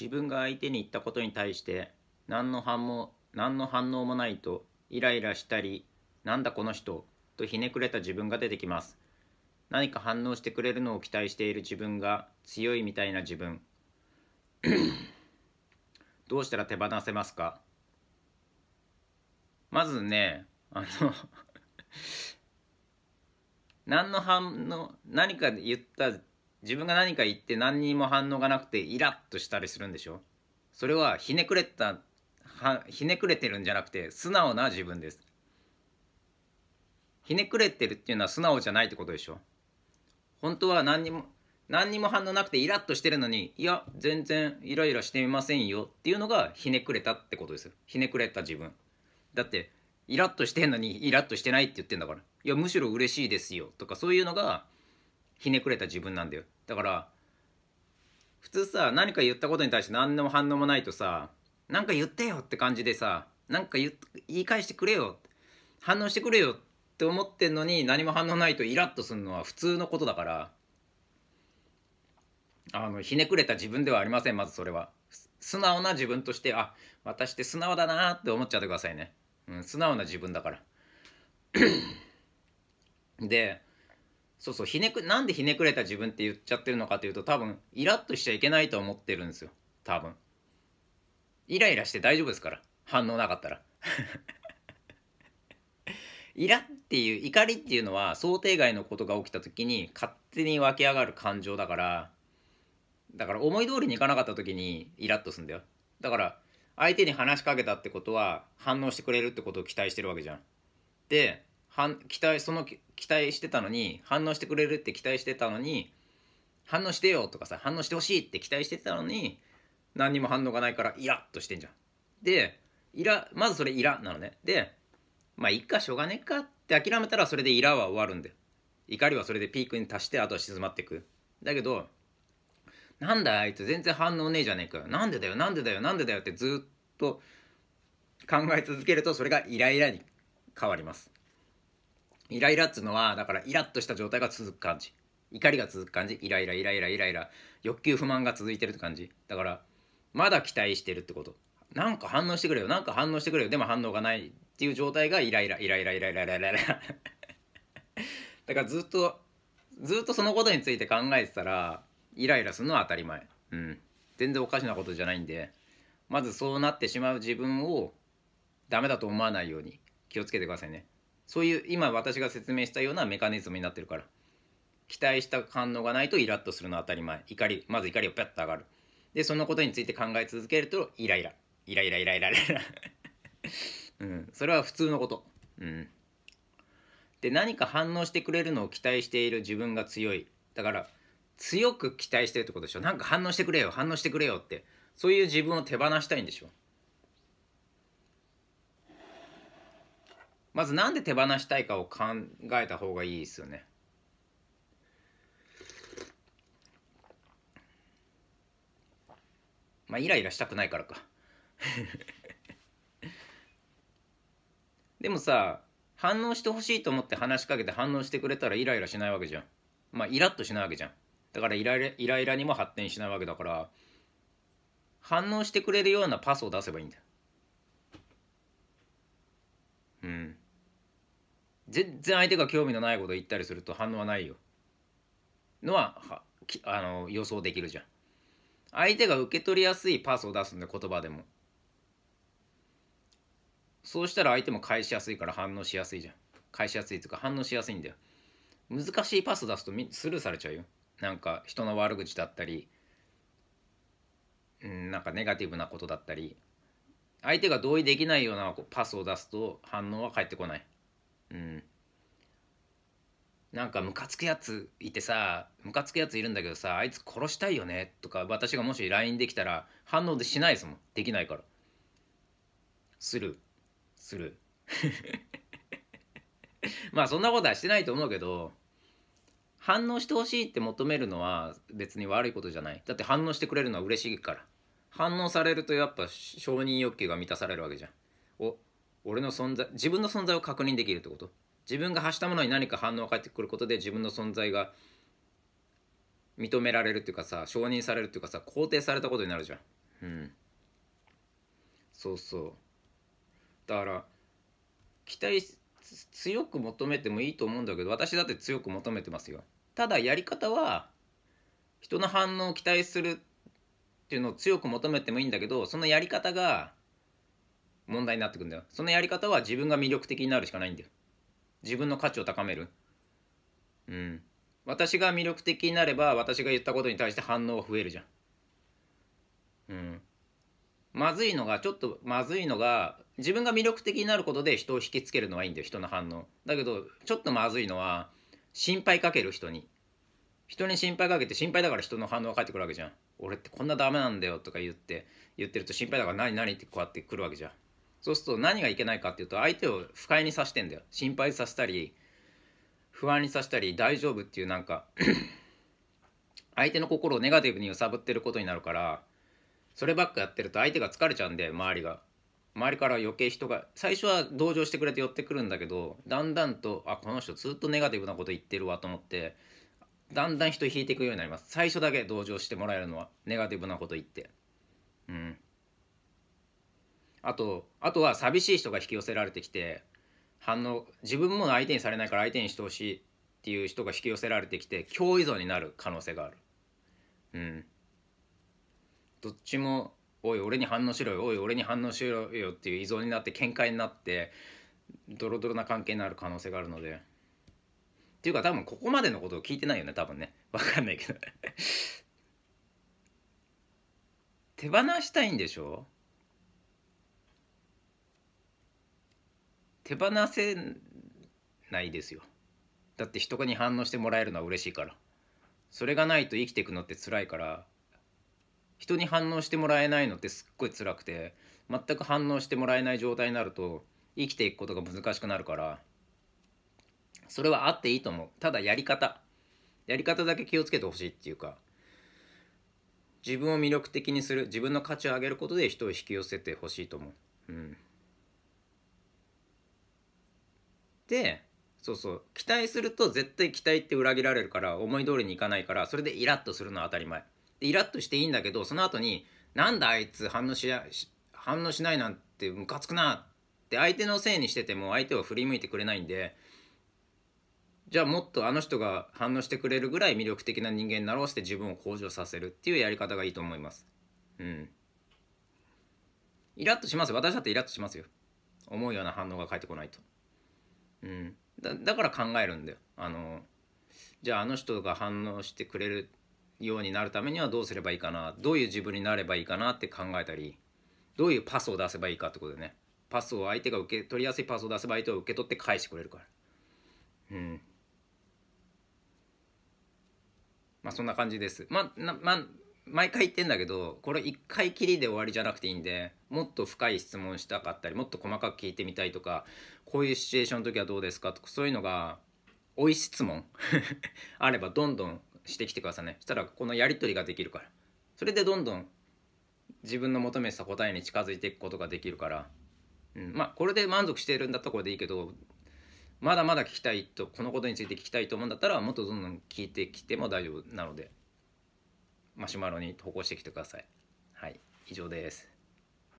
自分が相手に言ったことに対して何の反も何の反応もないとイライラしたりなんだこの人とひねくれた自分が出てきます何か反応してくれるのを期待している自分が強いみたいな自分 どうしたら手放せますかまずねあの 何の反応何か言った自分が何か言って何にも反応がなくてイラッとしたりするんでしょそれはひねくれたひねくれてるんじゃなくて素直な自分ですひねくれてるっていうのは素直じゃないってことでしょ本当は何にも何にも反応なくてイラッとしてるのにいや全然イライラしてみませんよっていうのがひねくれたってことですひねくれた自分だってイラッとしてんのにイラッとしてないって言ってんだからいやむしろ嬉しいですよとかそういうのがひねくれた自分なんだよだから普通さ何か言ったことに対して何の反応もないとさ何か言ってよって感じでさ何か言い返してくれよ反応してくれよって思ってんのに何も反応ないとイラッとするのは普通のことだからあのひねくれた自分ではありませんまずそれは素直な自分としてあ私って素直だなって思っちゃってくださいね、うん、素直な自分だからでそうそうひねくなんでひねくれた自分って言っちゃってるのかというと多分イラッとしちゃいけないと思ってるんですよ多分イライラして大丈夫ですから反応なかったら イラっていう怒りっていうのは想定外のことが起きた時に勝手に湧き上がる感情だからだから思い通りにいかなかった時にイラッとすんだよだから相手に話しかけたってことは反応してくれるってことを期待してるわけじゃんで期待その期待してたのに反応してくれるって期待してたのに反応してよとかさ反応してほしいって期待してたのに何にも反応がないからイラッとしてんじゃん。でイラまずそれイラなのね。でまあいっかしょうがねえかって諦めたらそれでイラは終わるんだよ。怒りはそれでピークに達してあとは静まっていく。だけどなんだあいつ全然反応ねえじゃねえかよ。なんでだよなんでだよなんでだよってずっと考え続けるとそれがイライラに変わります。イライラっつうのはだからイラッとした状態が続く感じ怒りが続く感じイライライライライライラ欲求不満が続いてるって感じだからまだ期待してるってことなんか反応してくれよなんか反応してくれよでも反応がないっていう状態がイライライライライライライライライラ だからずっとずっとそのことについて考えてたらイライラするのは当たり前うん全然おかしなことじゃないんでまずそうなってしまう自分をダメだと思わないように気をつけてくださいねそういう今私が説明したようなメカニズムになってるから期待した反応がないとイラッとするのは当たり前怒りまず怒りをピャッと上がるでそのことについて考え続けるとイライライライライライライラ うんそれは普通のことうんで何か反応してくれるのを期待している自分が強いだから強く期待してるってことでしょなんか反応してくれよ反応してくれよってそういう自分を手放したいんでしょまずなんで手放したいかを考えた方がいいですよね。まあイライラしたくないからか でもさ反応してほしいと思って話しかけて反応してくれたらイライラしないわけじゃん。まあイラッとしないわけじゃん。だからイライライライラにも発展しないわけだから反応してくれるようなパスを出せばいいんだよ。全然相手が興味のないこと言ったりすると反応はないよのははあの予想できるじゃん相手が受け取りやすいパスを出すんで言葉でもそうしたら相手も返しやすいから反応しやすいじゃん返しやすいというか反応しやすいんだよ難しいパス出すとスルーされちゃうよなんか人の悪口だったりうんなんかネガティブなことだったり相手が同意できないようなパスを出すと反応は返ってこないうんなんかムカつくやついてさムカつくやついるんだけどさあいつ殺したいよねとか私がもし LINE できたら反応でしないですもんできないからするする まあそんなことはしてないと思うけど反応してほしいって求めるのは別に悪いことじゃないだって反応してくれるのは嬉しいから反応されるとやっぱ承認欲求が満たされるわけじゃん俺の存在自分の存在を確認できるってこと自分が発したものに何か反応が返ってくることで自分の存在が認められるっていうかさ承認されるっていうかさ肯定されたことになるじゃんうんそうそうだから期待強く求めてもいいと思うんだけど私だって強く求めてますよただやり方は人の反応を期待するっていうのを強く求めてもいいんだけどそのやり方が問題になってくんだよそのやり方は自分が魅力的になるしかないんだよ自分の価値を高めるうん私が魅力的になれば私が言ったことに対して反応が増えるじゃんうんまずいのがちょっとまずいのが自分が魅力的になることで人を引きつけるのはいいんだよ人の反応だけどちょっとまずいのは心配かける人に人に心配かけて心配だから人の反応が返ってくるわけじゃん俺ってこんなダメなんだよとか言って言ってると心配だから何何ってこうやってくるわけじゃんそうすると何がいけないかっていうと相手を不快にさしてんだよ心配させたり不安にさせたり大丈夫っていうなんか 相手の心をネガティブに揺さぶってることになるからそればっかやってると相手が疲れちゃうんで周りが周りから余計人が最初は同情してくれて寄ってくるんだけどだんだんとあこの人ずっとネガティブなこと言ってるわと思ってだんだん人引いていくようになります最初だけ同情してもらえるのはネガティブなこと言ってうんあとあとは寂しい人が引き寄せられてきて反応自分も相手にされないから相手にしてほしいっていう人が引き寄せられてきて強依存になる可能性があるうんどっちも「おい俺に反応しろよおい俺に反応しろよ」っていう依存になって喧嘩になってドロドロな関係になる可能性があるのでっていうか多分ここまでのことを聞いてないよね多分ね分かんないけど 手放したいんでしょ手放せないですよだって人に反応してもらえるのは嬉しいからそれがないと生きていくのって辛いから人に反応してもらえないのってすっごい辛くて全く反応してもらえない状態になると生きていくことが難しくなるからそれはあっていいと思うただやり方やり方だけ気をつけてほしいっていうか自分を魅力的にする自分の価値を上げることで人を引き寄せてほしいと思ううんでそうそう期待すると絶対期待って裏切られるから思い通りにいかないからそれでイラッとするのは当たり前でイラッとしていいんだけどその後になんだあいつ反応しや反応しないなんてムカつくなって相手のせいにしてても相手は振り向いてくれないんでじゃあもっとあの人が反応してくれるぐらい魅力的な人間になろうして自分を向上させるっていうやり方がいいと思いますうんイラッとします私だってイラッとしますよ思うような反応が返ってこないと。うんだだから考えるんだよあのじゃああの人が反応してくれるようになるためにはどうすればいいかなどういう自分になればいいかなって考えたりどういうパスを出せばいいかってことでねパスを相手が受け取りやすいパスを出せば相手を受け取って返してくれるからうんまあそんな感じですままあ毎回言ってんだけどこれ1回きりで終わりじゃなくていいんでもっと深い質問したかったりもっと細かく聞いてみたいとかこういうシチュエーションの時はどうですかとかそういうのが多い質問 あればどんどんしてきてくださいねそしたらこのやり取りができるからそれでどんどん自分の求めてた答えに近づいていくことができるから、うん、まあこれで満足してるんだったらこれでいいけどまだまだ聞きたいとこのことについて聞きたいと思うんだったらもっとどんどん聞いてきても大丈夫なので。マシュマロに投稿してきてください。はい、以上です。